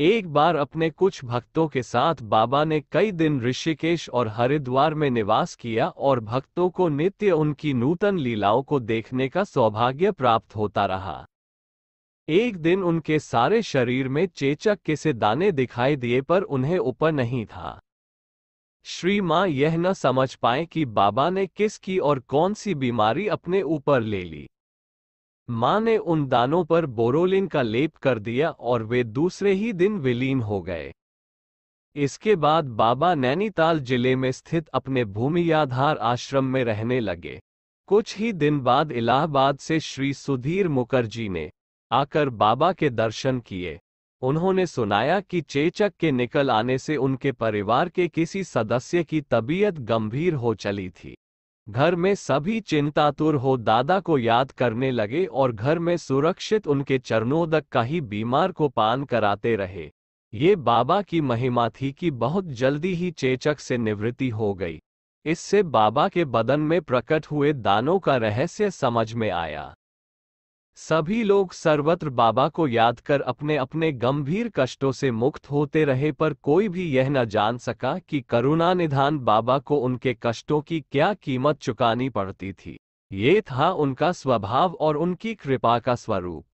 एक बार अपने कुछ भक्तों के साथ बाबा ने कई दिन ऋषिकेश और हरिद्वार में निवास किया और भक्तों को नित्य उनकी नूतन लीलाओं को देखने का सौभाग्य प्राप्त होता रहा एक दिन उनके सारे शरीर में चेचक के से दाने दिखाई दिए पर उन्हें ऊपर नहीं था श्री माँ यह न समझ पाए कि बाबा ने किसकी और कौन सी बीमारी अपने ऊपर ले ली माँ ने उन दानों पर बोरोलिन का लेप कर दिया और वे दूसरे ही दिन विलीन हो गए इसके बाद बाबा नैनीताल जिले में स्थित अपने भूमियाधार आश्रम में रहने लगे कुछ ही दिन बाद इलाहाबाद से श्री सुधीर मुखर्जी ने आकर बाबा के दर्शन किए उन्होंने सुनाया कि चेचक के निकल आने से उनके परिवार के किसी सदस्य की तबीयत गंभीर हो चली थी घर में सभी चिंतातुर हो दादा को याद करने लगे और घर में सुरक्षित उनके चरणोदक का ही बीमार को पान कराते रहे ये बाबा की महिमा थी कि बहुत जल्दी ही चेचक से निवृत्ति हो गई इससे बाबा के बदन में प्रकट हुए दानों का रहस्य समझ में आया सभी लोग सर्वत्र बाबा को याद कर अपने अपने गंभीर कष्टों से मुक्त होते रहे पर कोई भी यह न जान सका कि करुणानिधान बाबा को उनके कष्टों की क्या कीमत चुकानी पड़ती थी ये था उनका स्वभाव और उनकी कृपा का स्वरूप